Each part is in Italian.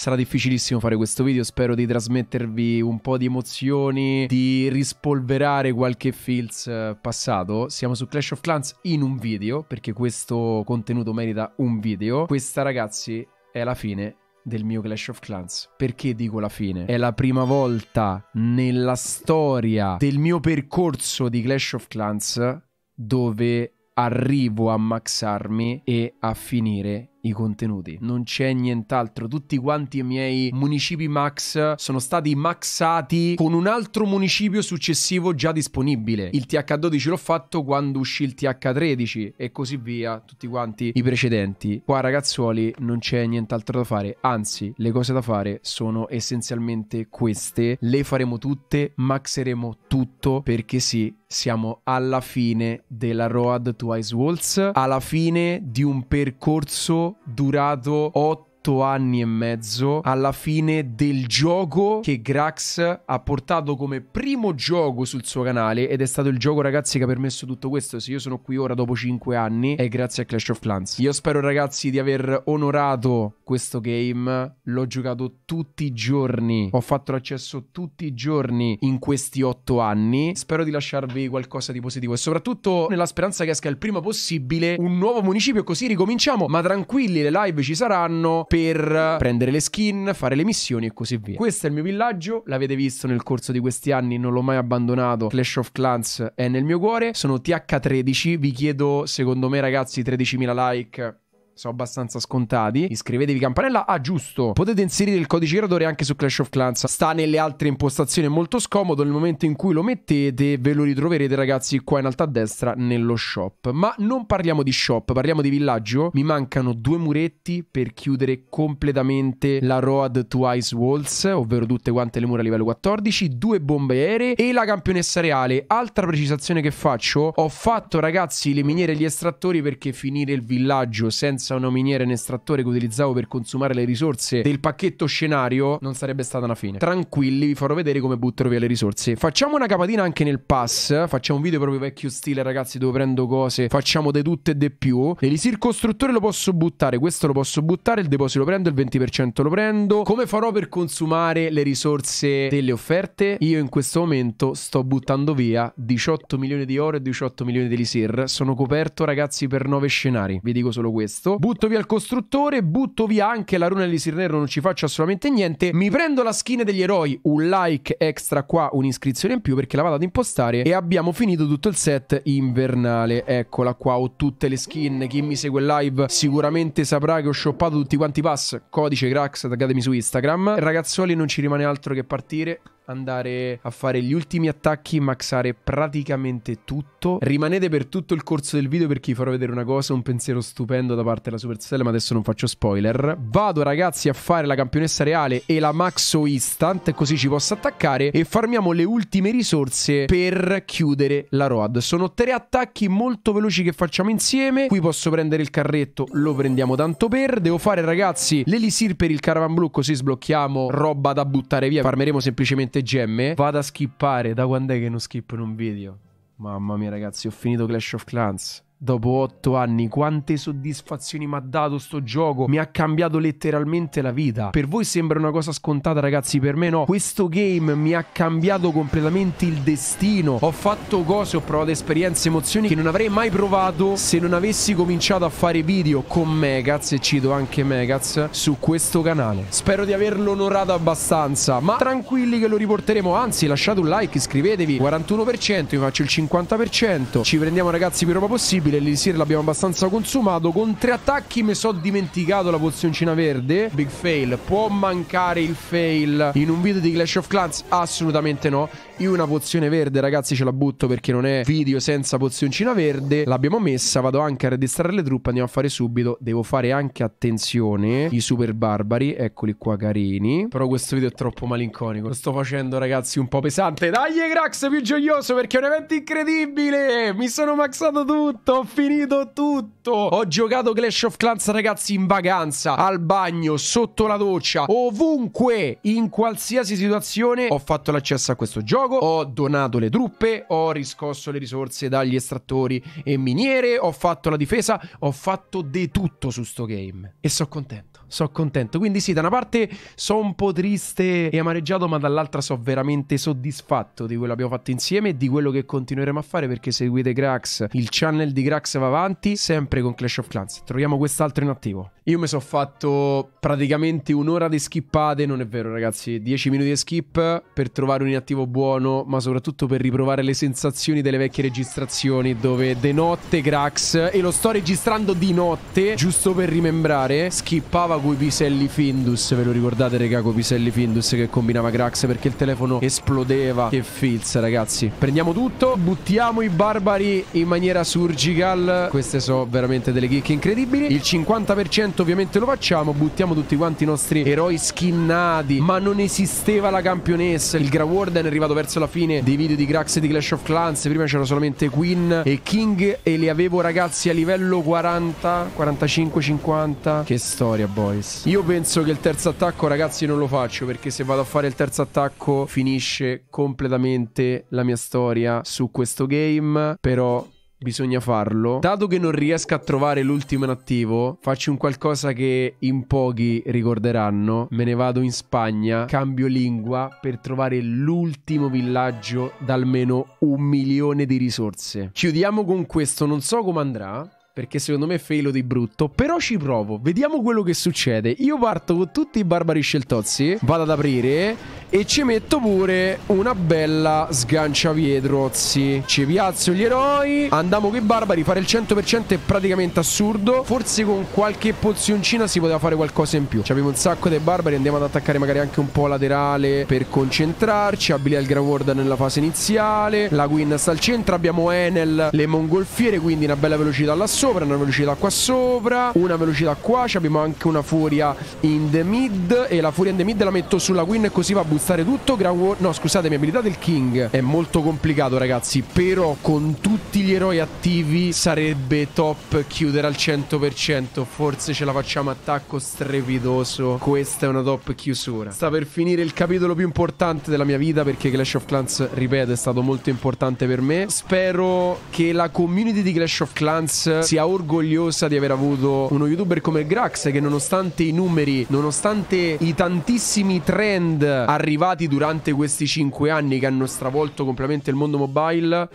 Sarà difficilissimo fare questo video, spero di trasmettervi un po' di emozioni, di rispolverare qualche feels eh, passato. Siamo su Clash of Clans in un video, perché questo contenuto merita un video. Questa ragazzi è la fine del mio Clash of Clans. Perché dico la fine? È la prima volta nella storia del mio percorso di Clash of Clans dove arrivo a maxarmi e a finire i contenuti. Non c'è nient'altro. Tutti quanti i miei municipi max sono stati maxati con un altro municipio successivo già disponibile. Il TH12 l'ho fatto quando uscì il TH13 e così via. Tutti quanti i precedenti. Qua ragazzuoli non c'è nient'altro da fare. Anzi, le cose da fare sono essenzialmente queste. Le faremo tutte, maxeremo tutto perché sì, siamo alla fine della Road to Ice Walls, alla fine di un percorso durato 8 8 anni e mezzo alla fine del gioco che Grax ha portato come primo gioco sul suo canale ed è stato il gioco ragazzi che ha permesso tutto questo se io sono qui ora dopo cinque anni è grazie a Clash of Clans io spero ragazzi di aver onorato questo game l'ho giocato tutti i giorni ho fatto l'accesso tutti i giorni in questi otto anni spero di lasciarvi qualcosa di positivo e soprattutto nella speranza che esca il prima possibile un nuovo municipio così ricominciamo ma tranquilli le live ci saranno per prendere le skin, fare le missioni e così via. Questo è il mio villaggio, l'avete visto nel corso di questi anni, non l'ho mai abbandonato. Clash of Clans è nel mio cuore, sono TH13, vi chiedo secondo me ragazzi 13.000 like sono abbastanza scontati. Iscrivetevi campanella. Ah, giusto. Potete inserire il codice creatore anche su Clash of Clans. Sta nelle altre impostazioni, è molto scomodo. Nel momento in cui lo mettete, ve lo ritroverete, ragazzi, qua in alto a destra nello shop. Ma non parliamo di shop, parliamo di villaggio. Mi mancano due muretti per chiudere completamente la Road to Ice Walls, ovvero tutte quante le mura a livello 14. Due bombe aeree e la campionessa reale. Altra precisazione che faccio: ho fatto, ragazzi, le miniere e gli estrattori perché finire il villaggio senza senza una miniera in estrattore che utilizzavo per consumare le risorse del pacchetto scenario, non sarebbe stata una fine. Tranquilli, vi farò vedere come butterò via le risorse. Facciamo una capatina anche nel pass. Facciamo un video proprio vecchio stile, ragazzi, dove prendo cose. Facciamo de tutto e de più. L'elisir costruttore lo posso buttare. Questo lo posso buttare. Il deposito lo prendo. Il 20% lo prendo. Come farò per consumare le risorse delle offerte? Io in questo momento sto buttando via 18 milioni di oro e 18 milioni di elisir. Sono coperto, ragazzi, per 9 scenari. Vi dico solo questo butto via il costruttore, butto via anche la runa dell'Isirnero, non ci faccio assolutamente niente. Mi prendo la skin degli eroi, un like extra qua, un'iscrizione in più perché la vado ad impostare e abbiamo finito tutto il set invernale. Eccola qua, ho tutte le skin, chi mi segue live sicuramente saprà che ho shoppato tutti quanti i pass. Codice Grax, taggatemi su Instagram. Ragazzuoli non ci rimane altro che partire andare a fare gli ultimi attacchi, maxare praticamente tutto. Rimanete per tutto il corso del video perché vi farò vedere una cosa, un pensiero stupendo da parte della Supercell, ma adesso non faccio spoiler. Vado ragazzi a fare la campionessa reale e la maxo instant, così ci posso attaccare e farmiamo le ultime risorse per chiudere la road. Sono tre attacchi molto veloci che facciamo insieme. Qui posso prendere il carretto, lo prendiamo tanto per. Devo fare ragazzi l'elisir per il caravan blu così sblocchiamo roba da buttare via. Farmeremo semplicemente queste gemme, vado a skippare. Da quando è che non skippo in un video? Mamma mia, ragazzi, ho finito Clash of Clans dopo otto anni, quante soddisfazioni mi ha dato sto gioco, mi ha cambiato letteralmente la vita. Per voi sembra una cosa scontata ragazzi, per me no. Questo game mi ha cambiato completamente il destino. Ho fatto cose, ho provato esperienze, emozioni che non avrei mai provato se non avessi cominciato a fare video con Megaz, e cito anche Megaz, su questo canale. Spero di averlo onorato abbastanza, ma tranquilli che lo riporteremo. Anzi, lasciate un like, iscrivetevi. 41%, io faccio il 50%. Ci prendiamo ragazzi più roba possibile disponibile, l'elisir l'abbiamo abbastanza consumato. Con tre attacchi mi sono dimenticato la pozioncina verde. Big fail. Può mancare il fail in un video di Clash of Clans? Assolutamente no. Io una pozione verde, ragazzi, ce la butto perché non è video senza pozioncina verde. L'abbiamo messa, vado anche a addestrare le truppe, andiamo a fare subito. Devo fare anche attenzione i super barbari, eccoli qua carini. Però questo video è troppo malinconico. Lo sto facendo, ragazzi, un po' pesante. Dai, Grax, più gioioso perché è un evento incredibile. Mi sono maxato tutto, ho finito tutto. Ho giocato Clash of Clans, ragazzi, in vacanza, al bagno, sotto la doccia, ovunque, in qualsiasi situazione ho fatto l'accesso a questo gioco gioco, ho donato le truppe, ho riscosso le risorse dagli estrattori e miniere, ho fatto la difesa, ho fatto di tutto su sto game. E sono contento, sono contento. Quindi sì, da una parte sono un po' triste e amareggiato, ma dall'altra sono veramente soddisfatto di quello che abbiamo fatto insieme e di quello che continueremo a fare perché seguite Grax, il channel di Grax va avanti, sempre con Clash of Clans. Troviamo quest'altro in attivo. Io mi sono fatto praticamente un'ora di skippate, non è vero ragazzi, 10 minuti di skip per trovare un inattivo buono suono, ma soprattutto per riprovare le sensazioni delle vecchie registrazioni dove de notte Grax, e lo sto registrando di notte, giusto per rimembrare, schippava coi piselli Findus, ve lo ricordate raga, coi piselli Findus che combinava Grax perché il telefono esplodeva. Che filz ragazzi. Prendiamo tutto, buttiamo i barbari in maniera surgical. Queste sono veramente delle chicche incredibili. Il 50% ovviamente lo facciamo, buttiamo tutti quanti i nostri eroi skinnati. ma non esisteva la campionessa. Il Warden è arrivato verso verso la fine dei video di Grax e di Clash of Clans. Prima c'era solamente Queen e King e li avevo ragazzi a livello 40, 45, 50. Che storia, boys. Io penso che il terzo attacco, ragazzi, non lo faccio perché se vado a fare il terzo attacco finisce completamente la mia storia su questo game. Però bisogna farlo. Dato che non riesco a trovare l'ultimo in faccio un qualcosa che in pochi ricorderanno. Me ne vado in Spagna, cambio lingua per trovare l'ultimo villaggio da almeno un milione di risorse. Chiudiamo con questo, non so come andrà. Perché secondo me è failo di brutto. Però ci provo. Vediamo quello che succede. Io parto con tutti i barbari sceltozzi. Vado ad aprire. E ci metto pure una bella sganciavie Trozzi Ci piazzo gli eroi Andiamo che barbari Fare il 100% è praticamente assurdo Forse con qualche pozioncina si poteva fare qualcosa in più Ci abbiamo un sacco dei barbari Andiamo ad attaccare magari anche un po' laterale Per concentrarci Abilia il Ward nella fase iniziale La Queen sta al centro Abbiamo Enel Le mongolfiere Quindi una bella velocità là sopra Una velocità qua sopra Una velocità qua Ci abbiamo anche una furia in the mid E la furia in the mid la metto sulla Queen Così va a guzzare tutto. Ground no, scusatemi, abilità del King. È molto complicato, ragazzi. Però con tutti gli eroi attivi sarebbe top chiudere al 100%. Forse ce la facciamo attacco strepitoso. Questa è una top chiusura. Sta per finire il capitolo più importante della mia vita perché Clash of Clans, ripeto, è stato molto importante per me. Spero che la community di Clash of Clans sia orgogliosa di aver avuto uno youtuber come Grax che nonostante i numeri, nonostante i tantissimi trend arrivati arrivati durante questi 5 anni che hanno stravolto completamente il mondo mobile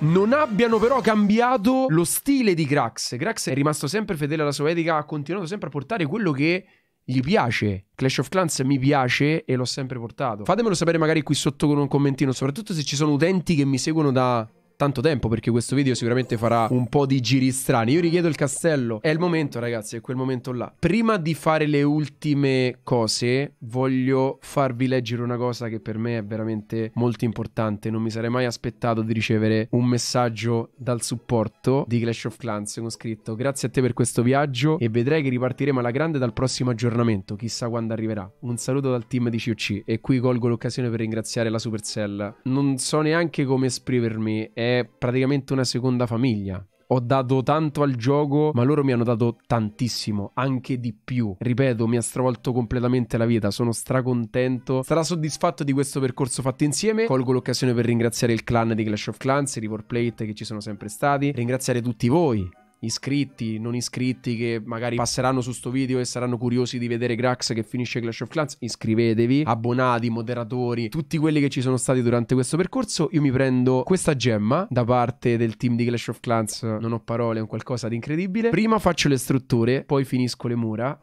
non abbiano però cambiato lo stile di Crax. Crax è rimasto sempre fedele alla sua etica, ha continuato sempre a portare quello che gli piace. Clash of Clans mi piace e l'ho sempre portato. Fatemelo sapere magari qui sotto con un commentino, soprattutto se ci sono utenti che mi seguono da tanto tempo perché questo video sicuramente farà un po' di giri strani. Io richiedo il castello. È il momento, ragazzi, è quel momento là. Prima di fare le ultime cose, voglio farvi leggere una cosa che per me è veramente molto importante. Non mi sarei mai aspettato di ricevere un messaggio dal supporto di Clash of Clans con scritto "Grazie a te per questo viaggio e vedrai che ripartiremo alla grande dal prossimo aggiornamento, chissà quando arriverà". Un saluto dal team di COC e qui colgo l'occasione per ringraziare la Supercell. Non so neanche come esprimermi. È praticamente una seconda famiglia. Ho dato tanto al gioco, ma loro mi hanno dato tantissimo, anche di più. Ripeto, mi ha stravolto completamente la vita, sono stracontento, strasoddisfatto di questo percorso fatto insieme. Colgo l'occasione per ringraziare il clan di Clash of Clans, River Plate che ci sono sempre stati, ringraziare tutti voi iscritti, non iscritti che magari passeranno su sto video e saranno curiosi di vedere Grax che finisce Clash of Clans, iscrivetevi, abbonati, moderatori, tutti quelli che ci sono stati durante questo percorso, io mi prendo questa gemma da parte del team di Clash of Clans, non ho parole, è un qualcosa di incredibile. Prima faccio le strutture, poi finisco le mura.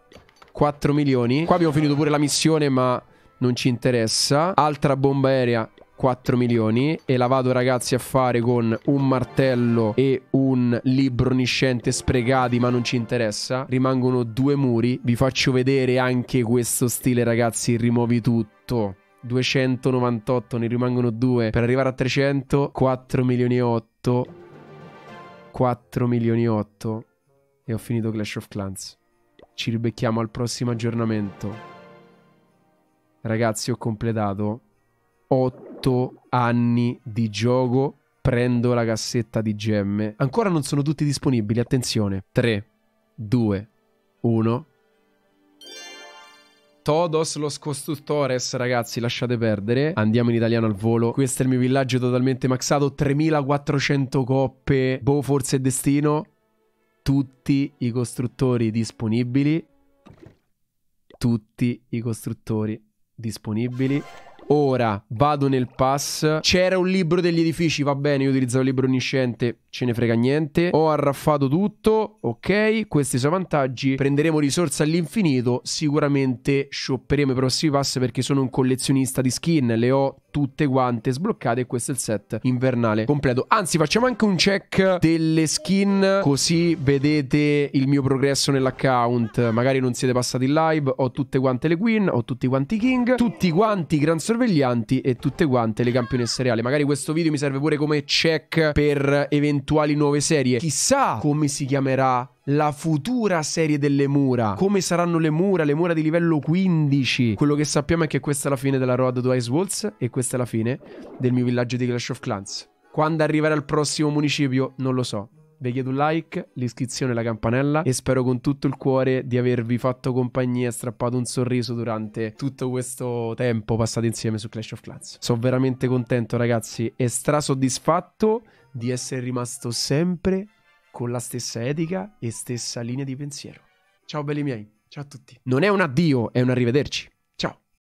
4 milioni. Qua abbiamo finito pure la missione, ma non ci interessa. Altra bomba aerea 4 milioni e la vado ragazzi a fare con un martello e un libro niscente sprecati ma non ci interessa rimangono due muri vi faccio vedere anche questo stile ragazzi rimuovi tutto 298 ne rimangono due per arrivare a 300 4 milioni e 8 4 milioni e 8 e ho finito Clash of Clans ci ribecchiamo al prossimo aggiornamento ragazzi ho completato 8 8 anni di gioco. Prendo la cassetta di gemme. Ancora non sono tutti disponibili, attenzione. 3, 2, 1. Todos los costruttores, ragazzi, lasciate perdere. Andiamo in italiano al volo. Questo è il mio villaggio totalmente maxato. 3400 coppe, boh, forse è destino. Tutti i costruttori disponibili. Tutti i costruttori disponibili. Ora vado nel pass. C'era un libro degli edifici, va bene, io utilizzavo il libro onnisciente ce ne frega niente. Ho arraffato tutto, ok, questi sono vantaggi. Prenderemo risorse all'infinito, sicuramente shopperemo i prossimi pass perché sono un collezionista di skin, le ho tutte quante sbloccate e questo è il set invernale completo. Anzi, facciamo anche un check delle skin così vedete il mio progresso nell'account. Magari non siete passati in live, ho tutte quante le queen, ho tutti quanti i king, tutti quanti i gran sorveglianti e tutte quante le campionesse reali. Magari questo video mi serve pure come check per eventi eventuali nuove serie. Chissà come si chiamerà la futura serie delle mura. Come saranno le mura? Le mura di livello 15. Quello che sappiamo è che questa è la fine della Road to Ice Walls e questa è la fine del mio villaggio di Clash of Clans. Quando arriverà il prossimo municipio non lo so. Vi chiedo un like, l'iscrizione e la campanella e spero con tutto il cuore di avervi fatto compagnia e strappato un sorriso durante tutto questo tempo passato insieme su Clash of Clans. Sono veramente contento ragazzi e strasoddisfatto di essere rimasto sempre con la stessa etica e stessa linea di pensiero. Ciao belli miei, ciao a tutti. Non è un addio, è un arrivederci.